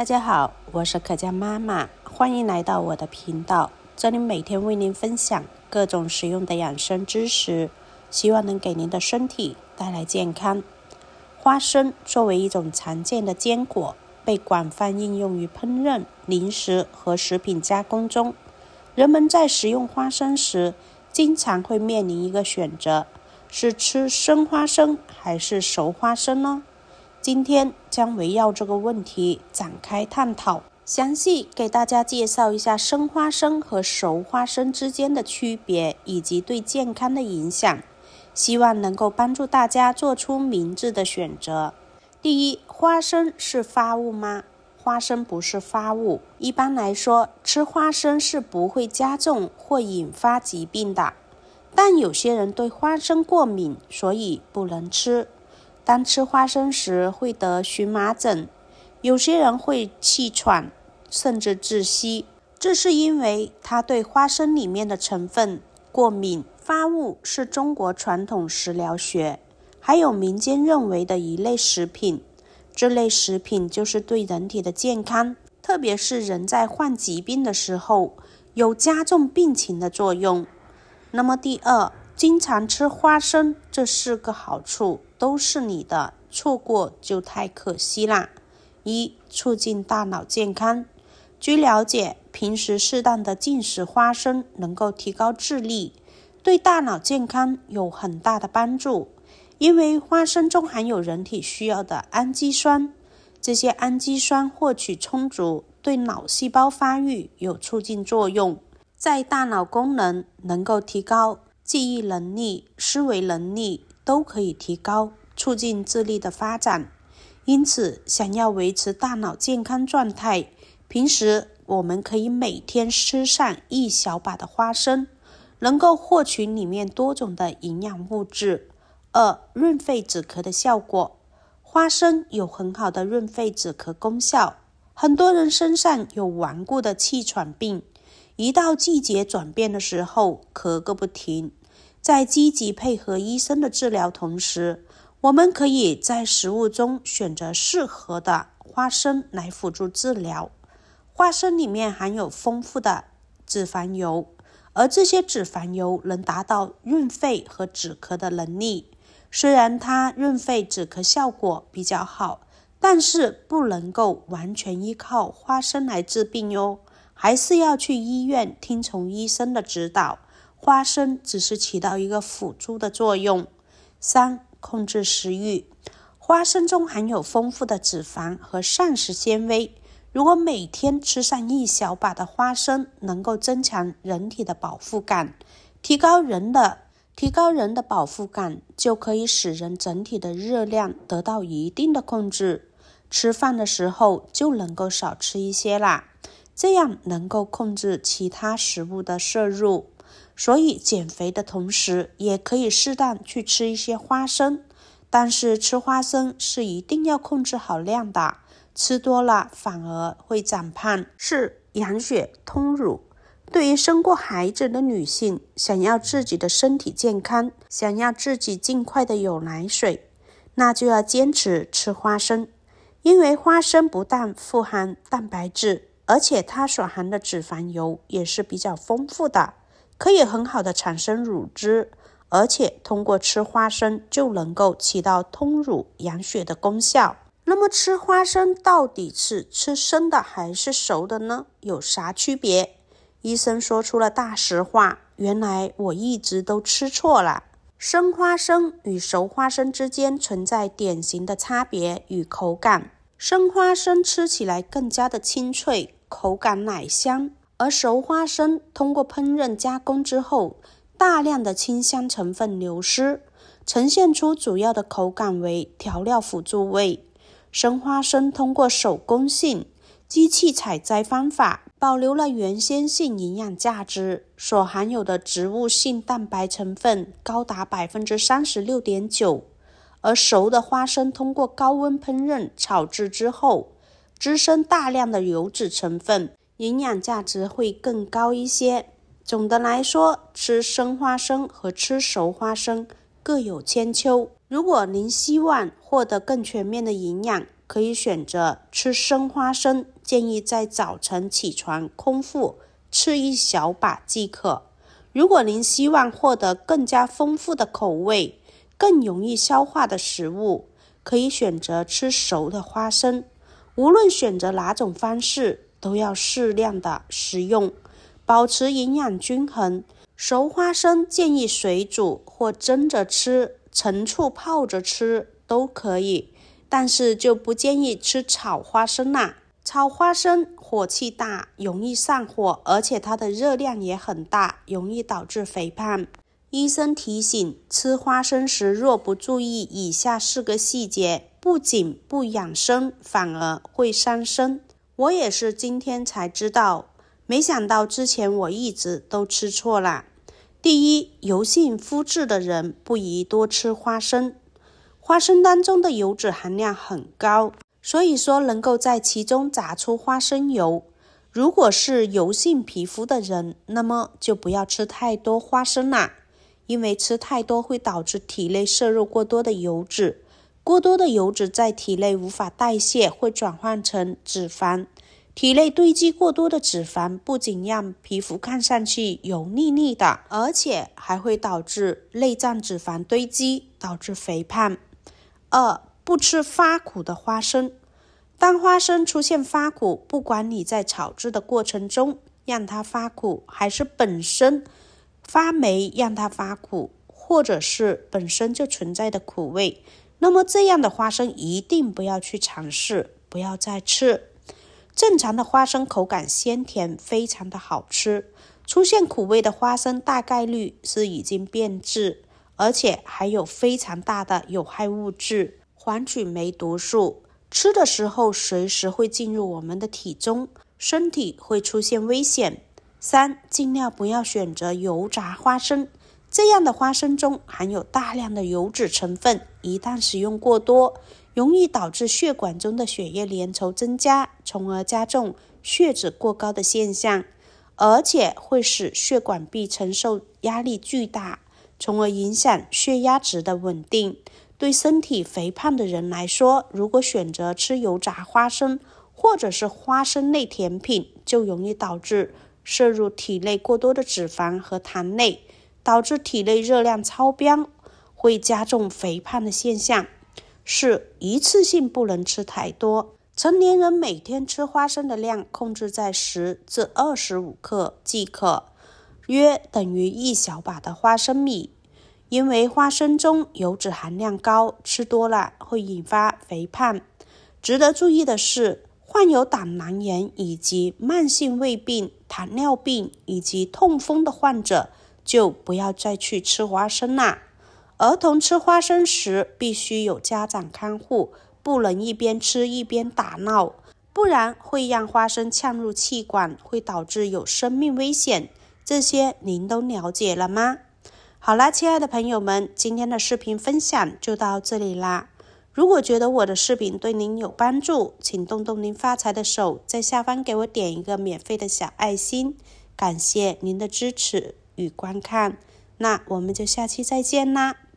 大家好，我是可嘉妈妈，欢迎来到我的频道。这里每天为您分享各种实用的养生知识，希望能给您的身体带来健康。花生作为一种常见的坚果，被广泛应用于烹饪、零食和食品加工中。人们在食用花生时，经常会面临一个选择：是吃生花生还是熟花生呢？今天将围绕这个问题展开探讨，详细给大家介绍一下生花生和熟花生之间的区别以及对健康的影响，希望能够帮助大家做出明智的选择。第一，花生是发物吗？花生不是发物，一般来说吃花生是不会加重或引发疾病的，但有些人对花生过敏，所以不能吃。当吃花生时会得荨麻疹，有些人会气喘，甚至窒息。这是因为他对花生里面的成分过敏。发物是中国传统食疗学，还有民间认为的一类食品。这类食品就是对人体的健康，特别是人在患疾病的时候，有加重病情的作用。那么第二，经常吃花生这是个好处。都是你的，错过就太可惜啦！一促进大脑健康。据了解，平时适当的进食花生，能够提高智力，对大脑健康有很大的帮助。因为花生中含有人体需要的氨基酸，这些氨基酸获取充足，对脑细胞发育有促进作用，在大脑功能能够提高记忆能力、思维能力。都可以提高、促进智力的发展，因此想要维持大脑健康状态，平时我们可以每天吃上一小把的花生，能够获取里面多种的营养物质。二、润肺止咳的效果，花生有很好的润肺止咳功效。很多人身上有顽固的气喘病，一到季节转变的时候，咳个不停。在积极配合医生的治疗同时，我们可以在食物中选择适合的花生来辅助治疗。花生里面含有丰富的脂肪油，而这些脂肪油能达到润肺和止咳的能力。虽然它润肺止咳效果比较好，但是不能够完全依靠花生来治病哟，还是要去医院听从医生的指导。花生只是起到一个辅助的作用。三、控制食欲。花生中含有丰富的脂肪和膳食纤维，如果每天吃上一小把的花生，能够增强人体的饱腹感，提高人的提高人的饱腹感，就可以使人整体的热量得到一定的控制。吃饭的时候就能够少吃一些啦，这样能够控制其他食物的摄入。所以减肥的同时，也可以适当去吃一些花生，但是吃花生是一定要控制好量的，吃多了反而会长胖。四、养血通乳，对于生过孩子的女性，想要自己的身体健康，想要自己尽快的有奶水，那就要坚持吃花生，因为花生不但富含蛋白质，而且它所含的脂肪油也是比较丰富的。可以很好的产生乳汁，而且通过吃花生就能够起到通乳养血的功效。那么吃花生到底是吃生的还是熟的呢？有啥区别？医生说出了大实话，原来我一直都吃错了。生花生与熟花生之间存在典型的差别与口感，生花生吃起来更加的清脆，口感奶香。而熟花生通过烹饪加工之后，大量的清香成分流失，呈现出主要的口感为调料辅助味。生花生通过手工性、机器采摘方法，保留了原先性营养价值，所含有的植物性蛋白成分高达百分之三十六点九。而熟的花生通过高温烹饪、炒制之后，滋生大量的油脂成分。营养价值会更高一些。总的来说，吃生花生和吃熟花生各有千秋。如果您希望获得更全面的营养，可以选择吃生花生，建议在早晨起床空腹吃一小把即可。如果您希望获得更加丰富的口味、更容易消化的食物，可以选择吃熟的花生。无论选择哪种方式。都要适量的食用，保持营养均衡。熟花生建议水煮或蒸着吃，陈醋泡着吃都可以，但是就不建议吃炒花生啦。炒花生火气大，容易上火，而且它的热量也很大，容易导致肥胖。医生提醒，吃花生时若不注意以下四个细节，不仅不养生，反而会伤身。我也是今天才知道，没想到之前我一直都吃错了。第一，油性肤质的人不宜多吃花生。花生当中的油脂含量很高，所以说能够在其中榨出花生油。如果是油性皮肤的人，那么就不要吃太多花生啦，因为吃太多会导致体内摄入过多的油脂。过多的油脂在体内无法代谢，会转换成脂肪。体内堆积过多的脂肪，不仅让皮肤看上去油腻腻的，而且还会导致内脏脂肪堆积，导致肥胖。二，不吃发苦的花生。当花生出现发苦，不管你在炒制的过程中让它发苦，还是本身发霉让它发苦，或者是本身就存在的苦味。那么这样的花生一定不要去尝试，不要再吃。正常的花生口感鲜甜，非常的好吃。出现苦味的花生，大概率是已经变质，而且还有非常大的有害物质——黄曲霉毒素。吃的时候随时会进入我们的体中，身体会出现危险。三，尽量不要选择油炸花生。这样的花生中含有大量的油脂成分，一旦食用过多，容易导致血管中的血液粘稠增加，从而加重血脂过高的现象，而且会使血管壁承受压力巨大，从而影响血压值的稳定。对身体肥胖的人来说，如果选择吃油炸花生或者是花生类甜品，就容易导致摄入体内过多的脂肪和糖类。导致体内热量超标，会加重肥胖的现象。四，一次性不能吃太多。成年人每天吃花生的量控制在十至二十五克即可，约等于一小把的花生米。因为花生中油脂含量高，吃多了会引发肥胖。值得注意的是，患有胆囊炎以及慢性胃病、糖尿病以及痛风的患者。就不要再去吃花生啦。儿童吃花生时必须有家长看护，不能一边吃一边打闹，不然会让花生呛入气管，会导致有生命危险。这些您都了解了吗？好啦，亲爱的朋友们，今天的视频分享就到这里啦。如果觉得我的视频对您有帮助，请动动您发财的手，在下方给我点一个免费的小爱心，感谢您的支持。与观看，那我们就下期再见啦！